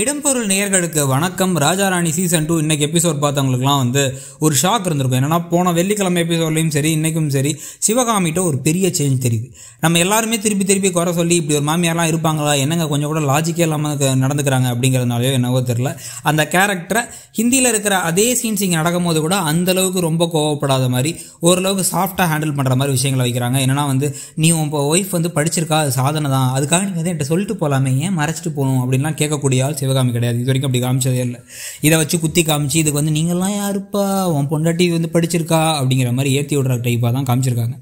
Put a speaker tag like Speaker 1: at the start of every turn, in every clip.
Speaker 1: இடம்பொருள் நேர்களுக்கு வணக்கம் ராஜாராணி சீசன் டூ இன்றைக்கி எபிசோட் பார்த்தவங்களுக்குலாம் வந்து ஒரு ஷாக் இருந்திருக்கும் என்னென்னா போன வெள்ளிக்கிழமை எபிசோட்லையும் சரி இன்றைக்கும் சரி சிவகாமிகிட்ட ஒரு பெரிய சேஞ்ச் தெரியுது நம்ம எல்லாருமே திருப்பி திருப்பி குறை சொல்லி இப்படி ஒரு மாமியாரெலாம் இருப்பாங்களா என்னங்க கொஞ்சம் கூட லாஜிக்கே இல்லாமல் நடந்துக்கிறாங்க அப்படிங்கிறதுனாலையோ என்னவோ தெரில அந்த கேரக்டரை ஹிந்தியில் இருக்கிற அதே சீன்ஸ் இங்கே நடக்கும்போது கூட அந்தளவுக்கு ரொம்ப கோவப்படாத மாதிரி ஓரளவுக்கு சாஃப்டாக ஹேண்டில் பண்ணுற மாதிரி விஷயங்களை வைக்கிறாங்க என்னென்னா வந்து நீ உன் ஒய்ஃப் வந்து படிச்சிருக்கா அது சாதனை தான் அதுக்காக நீங்கள் வந்து என்கிட்ட சொல்லிட்டு போகலாமே ஏன் மறைச்சிட்டு போகணும் அப்படின்லாம் கேட்கக்கூடிய ஆள் சிவகாமி கிடையாது இது வரைக்கும் அப்படி காமிச்சதே இல்லை இதை வச்சு குத்தி காமிச்சு இதுக்கு வந்து நீங்கள்லாம் யாருப்பா உன் பொண்டாட்டி வந்து படிச்சிருக்கா அப்படிங்கிற மாதிரி ஏற்றி விடுற டைப்பாக தான் காமிச்சிருக்காங்க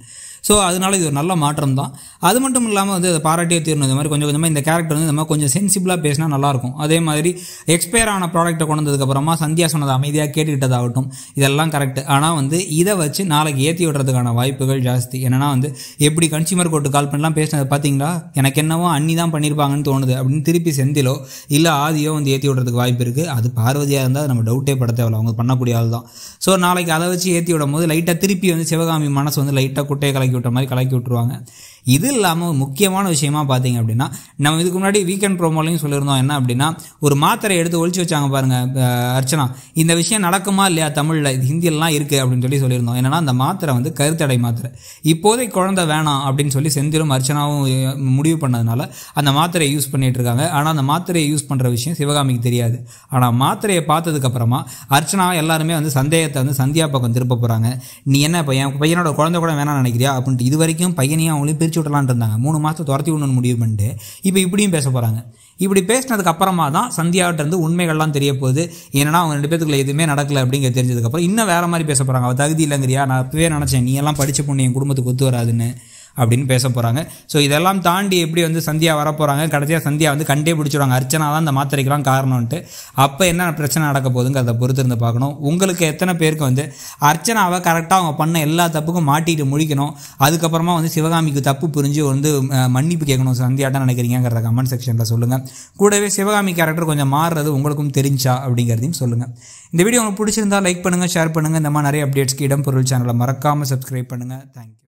Speaker 1: ஸோ அதனால் இது ஒரு நல்ல மாற்றம் தான் அது மட்டும் இல்லாமல் வந்து அதை பாராட்டியே தீரணும் இந்த மாதிரி கொஞ்சம் கொஞ்சமாக இந்த கேரக்டர் வந்து இந்த மாதிரி கொஞ்சம் சென்சிபிளாக பேசினா நல்லாயிருக்கும் அதே மாதிரி எக்ஸ்பயர் ஆன ப்ராடக்ட்டை கொண்டு வந்ததுக்கப்புறமா சந்தியா சொன்னது அமைதியாக கேட்டுக்கிட்டதாகட்டும் இதெல்லாம் கரெக்ட் ஆனால் வந்து இதை வச்சு நாளைக்கு ஏற்றி விடுறதுக்கான வாய்ப்புகள் ஜாஸ்தி என்னென்னா வந்து எப்படி கன்சியூமர் கோர்ட்டு கால் பண்ணலாம் பேசினது பார்த்தீங்களா எனக்கு என்னவோ அண்ணி தான் பண்ணியிருப்பாங்கன்னு தோணுது அப்படின்னு திருப்பி செந்திலோ இல்லை ஆதியோ வந்து ஏற்றி விடுறதுக்கு வாய்ப்பு இருக்குது அது பார்வதியாக இருந்தால் நம்ம டவுட்டே பட தேவையில்ல அவங்க பண்ணக்கூடிய ஆள் தான் ஸோ நாளைக்கு அதை வச்சு ஏற்றி விடும் போது லைட்டாக திருப்பி வந்து சிவகாமி மனசு வந்து லைட்டாக குட்டையை கலக்கி விட்டுற மாதிரி கலக்கி விட்டுருவாங்க இது இல்லாமல் முக்கியமான விஷயமா பார்த்தீங்க அப்படின்னா நம்ம இதுக்கு முன்னாடி வீக்கெண்ட் ப்ரோமோலையும் சொல்லியிருந்தோம் என்ன அப்படின்னா ஒரு மாத்திரை எடுத்து ஒழிச்சு வச்சாங்க பாருங்க அர்ச்சனா இந்த விஷயம் நடக்குமா இல்லையா தமிழில் இது ஹிந்தியிலலாம் இருக்குது அப்படின்னு சொல்லி சொல்லியிருந்தோம் என்னன்னா அந்த மாத்திரை வந்து கருத்தடை மாத்திரை இப்போதை குழந்தை வேணாம் அப்படின்னு சொல்லி செந்திலும் அர்ச்சனாவும் முடிவு பண்ணதுனால அந்த மாத்திரையை யூஸ் பண்ணிட்டு இருக்காங்க ஆனால் அந்த மாத்திரையை யூஸ் பண்ணுற விஷயம் சிவகாமிக்கு தெரியாது ஆனால் மாத்திரையை பார்த்ததுக்கப்புறமா அர்ச்சனா எல்லாருமே வந்து சந்தேகத்தை வந்து சந்தியா பக்கம் திருப்ப போகிறாங்க நீ என்ன பையன் பையனோட குழந்தை கூட வேணாம்னு நினைக்கிறியா அப்படின்ட்டு இது வரைக்கும் பையனையும் அவங்களையும் பிரித்து விடலான்ட்டு இருந்தாங்க மூணு மாதத்தை துரத்தி விடணும்னு முடிவு பண்ணிட்டு இப்போ இப்படியும் பேச போகிறாங்க இப்படி பேசினதுக்கு அப்புறமா தான் சந்தியாவிட்டேருந்து உண்மைகள்லாம் தெரிய போகுது ஏன்னா அவங்க ரெண்டு பேத்துக்குள்ள எதுவுமே நடக்கல அப்படிங்கிற தெரிஞ்சதுக்கப்புறம் இன்னும் வேறு மாதிரி பேச போகிறாங்க அவள் தகுதி இல்லைங்கிறியா நான் இப்போவே நினச்சேன் நீ எல்லாம் படித்த பொண்ணு என் குடும்பத்துக்கு ஒத்து வராதுன்னு அப்படின்னு பேச போகிறாங்க ஸோ இதெல்லாம் தாண்டி எப்படி வந்து சந்தியா வர போகிறாங்க கடைசியாக சந்தியா வந்து கண்டே பிடிச்சிடுவாங்க அர்ச்சனா தான் அந்த மாத்திரைக்கெலாம் காரணம்ன்ட்டு அப்போ என்ன பிரச்சனை நடக்க போகுதுங்கிறத பொறுத்து இருந்து பார்க்கணும் உங்களுக்கு எத்தனை பேருக்கு வந்து அர்ச்சனாவை கரெக்டாக அவங்க பண்ண எல்லா தப்புக்கும் மாட்டிட்டு முடிக்கணும் அதுக்கப்புறமா வந்து சிவகாமிக்கு தப்பு புரிஞ்சு வந்து மன்னிப்பு கேட்கணும் சந்தியாட்டம் நினைக்கிறீங்கிறத கமெண்ட் செக்ஷனில் சொல்லுங்கள் கூடவே சிவகாமி கேரக்டர் கொஞ்சம் மாறுறது உங்களுக்கும் தெரிஞ்சா அப்படிங்கிறதையும் சொல்லுங்கள் இந்த வீடியோ உங்களுக்கு பிடிச்சிருந்தா லைக் பண்ணுங்கள் ஷேர் பண்ணுங்கள் இந்த மாதிரி நிறைய அப்டேட்ஸ்க்கு இடம் பொருள் சேனலை மறக்காமல் சப்ஸ்கிரைப் பண்ணுங்கள் தேங்க்யூ